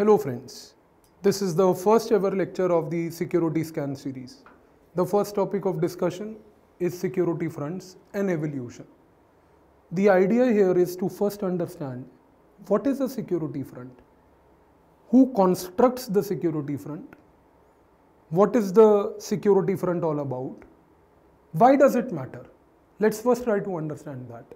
Hello friends, this is the first ever lecture of the security scan series. The first topic of discussion is security fronts and evolution. The idea here is to first understand what is a security front, who constructs the security front, what is the security front all about, why does it matter? Let's first try to understand that.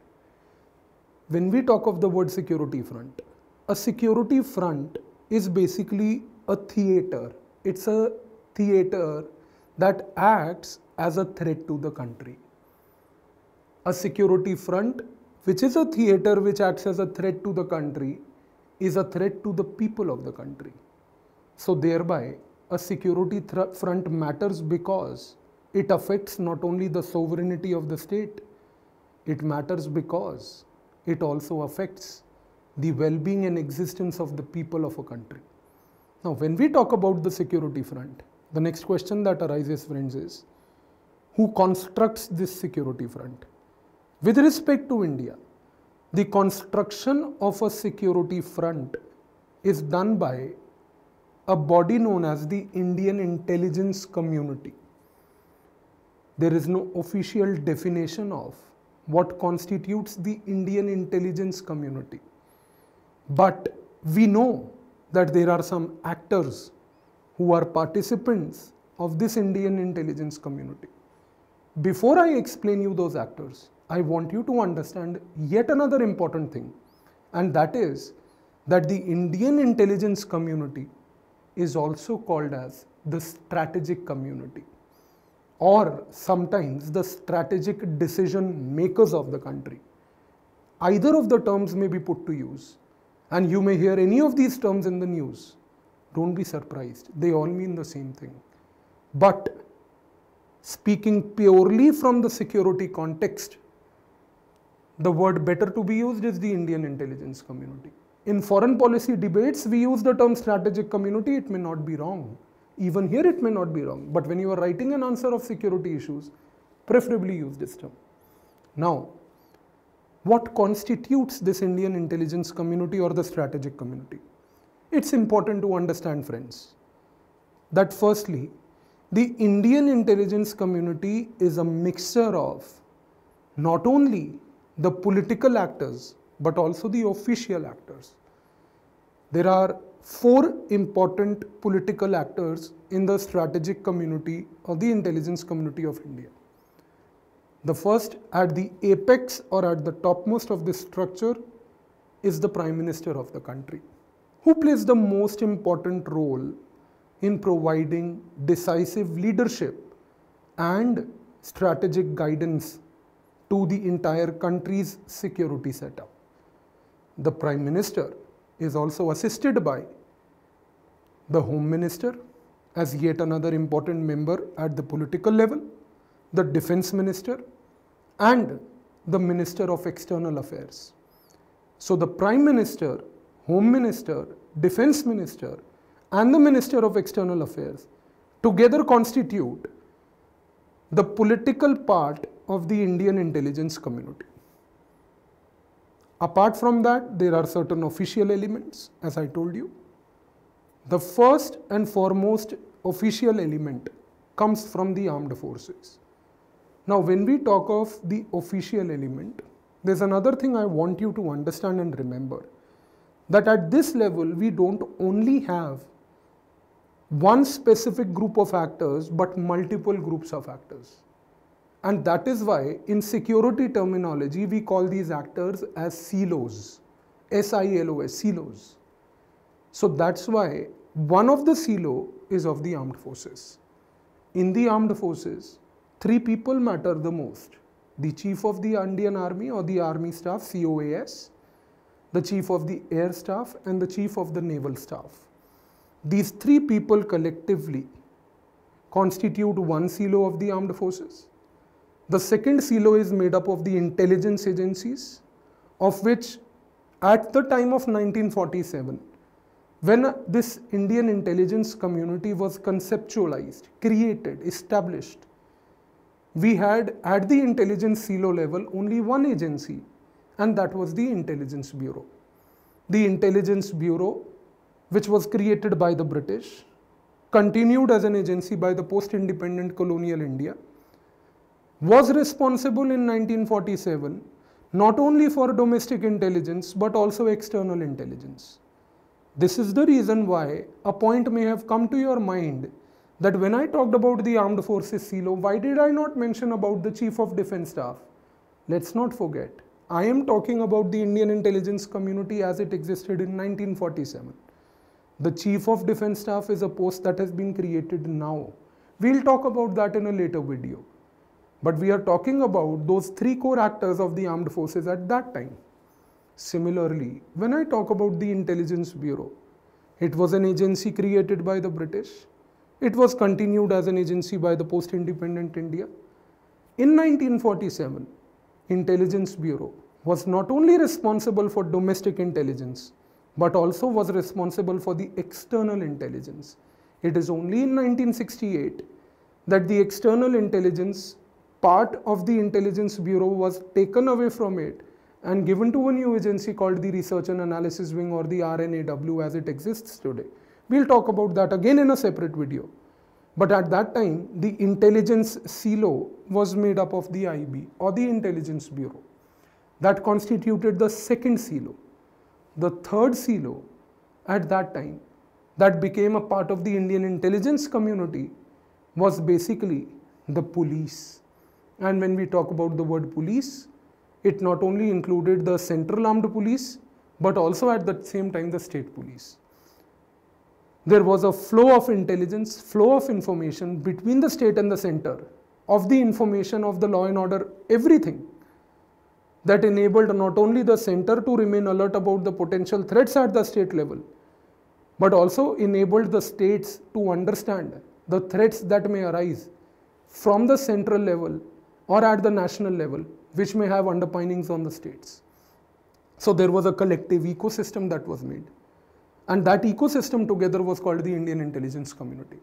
When we talk of the word security front, a security front is basically a theater. It's a theater that acts as a threat to the country. A security front, which is a theater which acts as a threat to the country, is a threat to the people of the country. So, thereby, a security front matters because it affects not only the sovereignty of the state, it matters because it also affects the well-being and existence of the people of a country. Now, when we talk about the security front, the next question that arises, friends, is who constructs this security front? With respect to India, the construction of a security front is done by a body known as the Indian Intelligence Community. There is no official definition of what constitutes the Indian Intelligence Community. But we know that there are some actors who are participants of this Indian intelligence community. Before I explain you those actors, I want you to understand yet another important thing, and that is that the Indian intelligence community is also called as the strategic community or sometimes the strategic decision makers of the country. Either of the terms may be put to use, and you may hear any of these terms in the news. Don't be surprised, they all mean the same thing. But speaking purely from the security context, the word better to be used is the Indian intelligence community. In foreign policy debates, we use the term strategic community, it may not be wrong. Even here, it may not be wrong. But when you are writing an answer of security issues, preferably use this term. Now, what constitutes this Indian intelligence community or the strategic community. It's important to understand, friends, that firstly, the Indian intelligence community is a mixture of not only the political actors but also the official actors. There are four important political actors in the strategic community or the intelligence community of India. The first at the apex or at the topmost of this structure is the Prime Minister of the country, who plays the most important role in providing decisive leadership and strategic guidance to the entire country's security setup. The Prime Minister is also assisted by the Home Minister as yet another important member at the political level the defense minister and the minister of external affairs. So the prime minister, home minister, defense minister and the minister of external affairs together constitute the political part of the Indian intelligence community. Apart from that, there are certain official elements, as I told you. The first and foremost official element comes from the armed forces. Now when we talk of the official element, there's another thing I want you to understand and remember that at this level we don't only have one specific group of actors but multiple groups of actors. And that is why in security terminology we call these actors as silos, S-I-L-O-S, silos. So that's why one of the silo is of the armed forces. In the armed forces, Three people matter the most. The Chief of the Indian Army or the Army Staff, COAS, the Chief of the Air Staff and the Chief of the Naval Staff. These three people collectively constitute one silo of the armed forces. The second silo is made up of the intelligence agencies, of which at the time of 1947, when this Indian intelligence community was conceptualized, created, established, we had at the intelligence silo level only one agency and that was the intelligence bureau the intelligence bureau which was created by the british continued as an agency by the post independent colonial india was responsible in 1947 not only for domestic intelligence but also external intelligence this is the reason why a point may have come to your mind that when I talked about the armed forces silo, why did I not mention about the chief of defense staff? Let's not forget, I am talking about the Indian intelligence community as it existed in 1947. The chief of defense staff is a post that has been created now. We'll talk about that in a later video. But we are talking about those three core actors of the armed forces at that time. Similarly, when I talk about the Intelligence Bureau, it was an agency created by the British it was continued as an agency by the post-independent India. In 1947, Intelligence Bureau was not only responsible for domestic intelligence, but also was responsible for the external intelligence. It is only in 1968 that the external intelligence part of the Intelligence Bureau was taken away from it and given to a new agency called the Research and Analysis Wing or the RNAW as it exists today. We'll talk about that again in a separate video. But at that time, the intelligence silo was made up of the IB or the Intelligence Bureau. That constituted the second silo. The third silo at that time that became a part of the Indian intelligence community was basically the police. And when we talk about the word police, it not only included the central armed police, but also at the same time the state police there was a flow of intelligence, flow of information between the state and the center of the information of the law and order, everything that enabled not only the center to remain alert about the potential threats at the state level, but also enabled the states to understand the threats that may arise from the central level or at the national level, which may have underpinnings on the states. So there was a collective ecosystem that was made. And that ecosystem together was called the Indian intelligence community.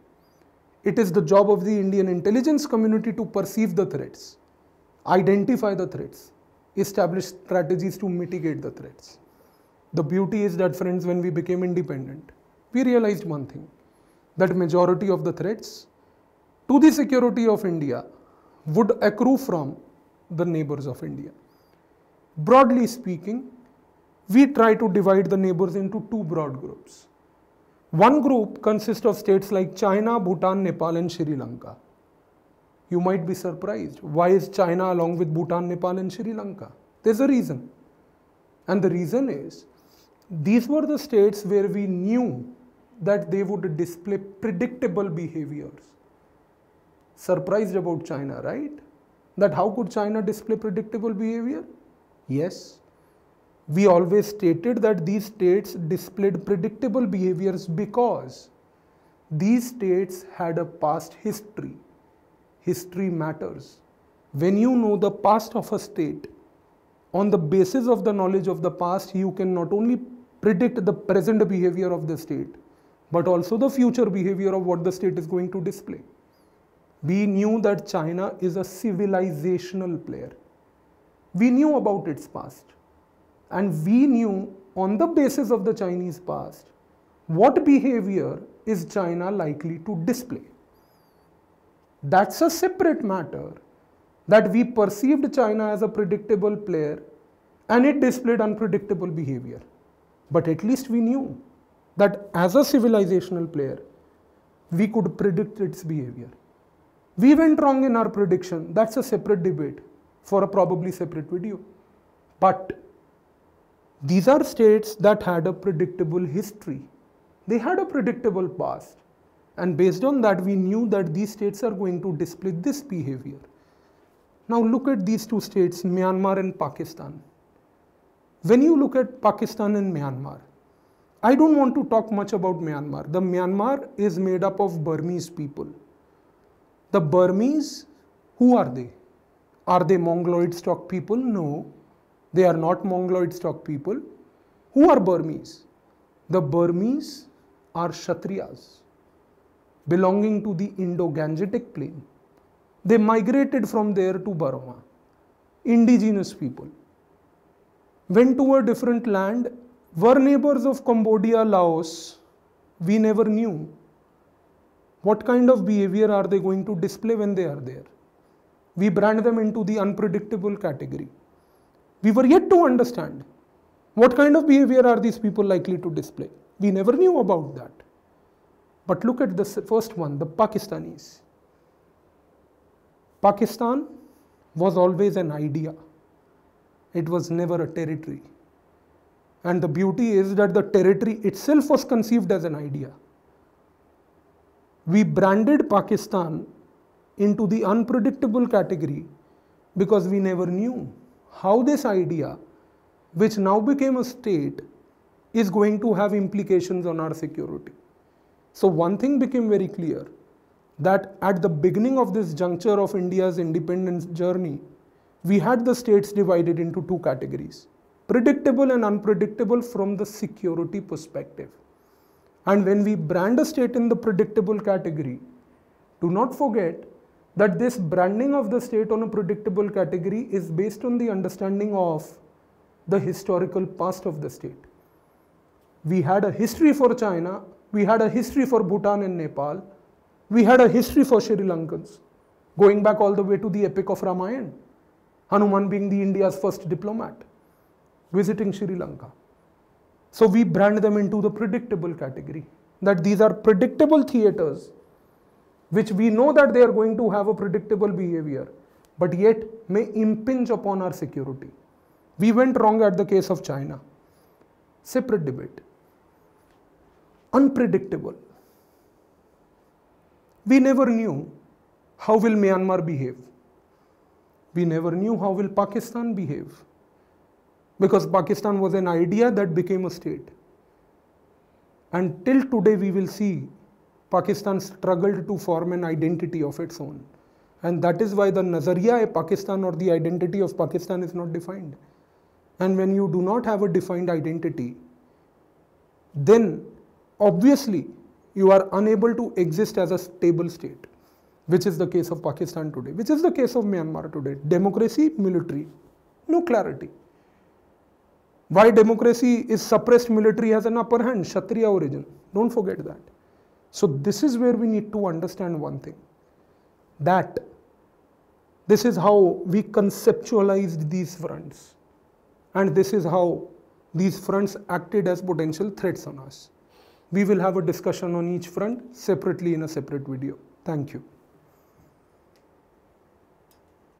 It is the job of the Indian intelligence community to perceive the threats, identify the threats, establish strategies to mitigate the threats. The beauty is that friends, when we became independent, we realized one thing, that majority of the threats to the security of India would accrue from the neighbors of India. Broadly speaking, we try to divide the neighbors into two broad groups. One group consists of states like China, Bhutan, Nepal, and Sri Lanka. You might be surprised. Why is China along with Bhutan, Nepal, and Sri Lanka? There's a reason. And the reason is these were the states where we knew that they would display predictable behaviors. Surprised about China, right? That how could China display predictable behavior? Yes, we always stated that these states displayed predictable behaviors because these states had a past history. History matters. When you know the past of a state, on the basis of the knowledge of the past, you can not only predict the present behavior of the state, but also the future behavior of what the state is going to display. We knew that China is a civilizational player. We knew about its past. And we knew on the basis of the Chinese past what behavior is China likely to display. That's a separate matter that we perceived China as a predictable player and it displayed unpredictable behavior. But at least we knew that as a civilizational player, we could predict its behavior. We went wrong in our prediction. That's a separate debate for a probably separate video. But these are states that had a predictable history. They had a predictable past. And based on that, we knew that these states are going to display this behavior. Now look at these two states, Myanmar and Pakistan. When you look at Pakistan and Myanmar, I don't want to talk much about Myanmar. The Myanmar is made up of Burmese people. The Burmese, who are they? Are they Mongoloid stock people? No. They are not Mongoloid stock people. Who are Burmese? The Burmese are Kshatriyas belonging to the Indo-Gangetic plain. They migrated from there to Burma, indigenous people. Went to a different land, were neighbors of Cambodia, Laos, we never knew. What kind of behavior are they going to display when they are there? We brand them into the unpredictable category. We were yet to understand what kind of behavior are these people likely to display. We never knew about that. But look at the first one, the Pakistanis. Pakistan was always an idea. It was never a territory. And the beauty is that the territory itself was conceived as an idea. We branded Pakistan into the unpredictable category because we never knew how this idea, which now became a state, is going to have implications on our security. So one thing became very clear that at the beginning of this juncture of India's independence journey, we had the states divided into two categories predictable and unpredictable from the security perspective. And when we brand a state in the predictable category, do not forget that this branding of the state on a predictable category is based on the understanding of the historical past of the state. We had a history for China, we had a history for Bhutan and Nepal, we had a history for Sri Lankans, going back all the way to the epic of Ramayana, Hanuman being the India's first diplomat, visiting Sri Lanka. So we brand them into the predictable category, that these are predictable theatres which we know that they are going to have a predictable behavior, but yet may impinge upon our security. We went wrong at the case of China. Separate debate. Unpredictable. We never knew how will Myanmar behave. We never knew how will Pakistan behave. Because Pakistan was an idea that became a state. And till today we will see Pakistan struggled to form an identity of its own. And that is why the Nazariya Pakistan or the identity of Pakistan is not defined. And when you do not have a defined identity, then obviously you are unable to exist as a stable state, which is the case of Pakistan today, which is the case of Myanmar today. Democracy, military, no clarity. Why democracy is suppressed military has an upper hand, Kshatriya origin. Don't forget that. So this is where we need to understand one thing that this is how we conceptualized these fronts and this is how these fronts acted as potential threats on us. We will have a discussion on each front separately in a separate video. Thank you.